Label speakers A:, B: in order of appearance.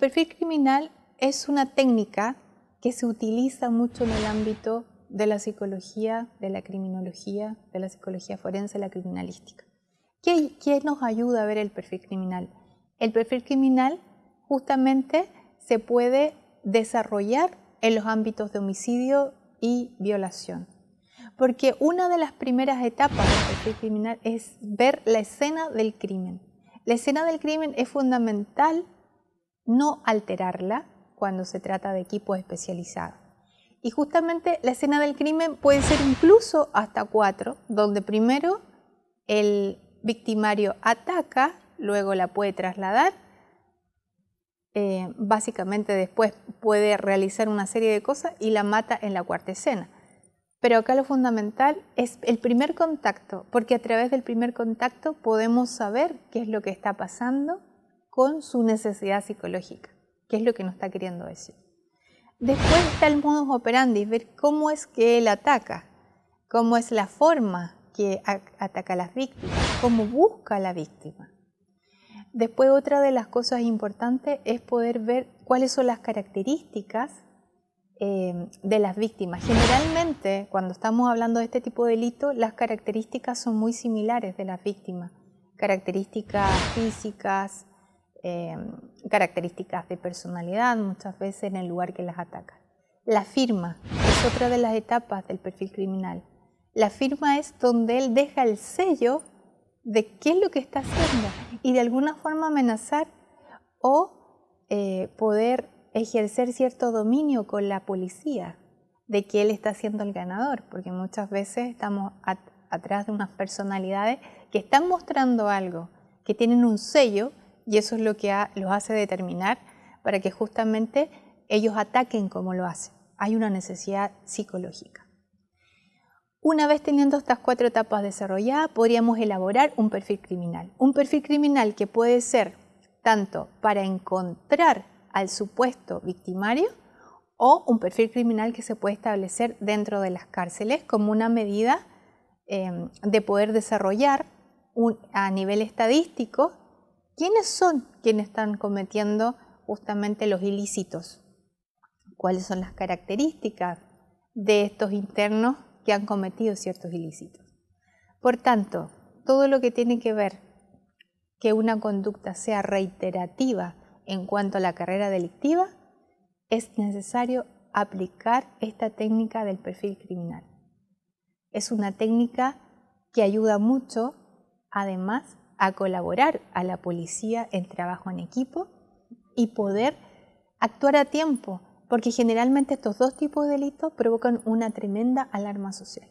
A: el perfil criminal es una técnica que se utiliza mucho en el ámbito de la psicología, de la criminología, de la psicología forense, la criminalística. ¿Qué, ¿Qué, nos ayuda a ver el perfil criminal? El perfil criminal justamente se puede desarrollar en los ámbitos de homicidio y violación. Porque una de las primeras etapas del perfil criminal es ver la escena del crimen. La escena del crimen es fundamental no alterarla cuando se trata de equipo especializado. Y justamente la escena del crimen puede ser incluso hasta cuatro, donde primero el victimario ataca, luego la puede trasladar, eh, básicamente después puede realizar una serie de cosas y la mata en la cuarta escena. Pero acá lo fundamental es el primer contacto, porque a través del primer contacto podemos saber qué es lo que está pasando con su necesidad psicológica, que es lo que nos está queriendo decir. Después está el modus operandi, ver cómo es que él ataca, cómo es la forma que ataca a las víctimas, cómo busca a la víctima. Después otra de las cosas importantes es poder ver cuáles son las características eh, de las víctimas. Generalmente, cuando estamos hablando de este tipo de delito, las características son muy similares de las víctimas. Características físicas, eh, características de personalidad, muchas veces en el lugar que las ataca. La firma es otra de las etapas del perfil criminal. La firma es donde él deja el sello de qué es lo que está haciendo y de alguna forma amenazar o eh, poder ejercer cierto dominio con la policía de que él está siendo el ganador, porque muchas veces estamos atrás de unas personalidades que están mostrando algo, que tienen un sello y eso es lo que los hace determinar para que justamente ellos ataquen como lo hacen. Hay una necesidad psicológica. Una vez teniendo estas cuatro etapas desarrolladas, podríamos elaborar un perfil criminal. Un perfil criminal que puede ser tanto para encontrar al supuesto victimario o un perfil criminal que se puede establecer dentro de las cárceles como una medida eh, de poder desarrollar a nivel estadístico ¿Quiénes son quienes están cometiendo justamente los ilícitos? ¿Cuáles son las características de estos internos que han cometido ciertos ilícitos? Por tanto, todo lo que tiene que ver que una conducta sea reiterativa en cuanto a la carrera delictiva, es necesario aplicar esta técnica del perfil criminal. Es una técnica que ayuda mucho, además, a colaborar a la policía en trabajo en equipo y poder actuar a tiempo, porque generalmente estos dos tipos de delitos provocan una tremenda alarma social.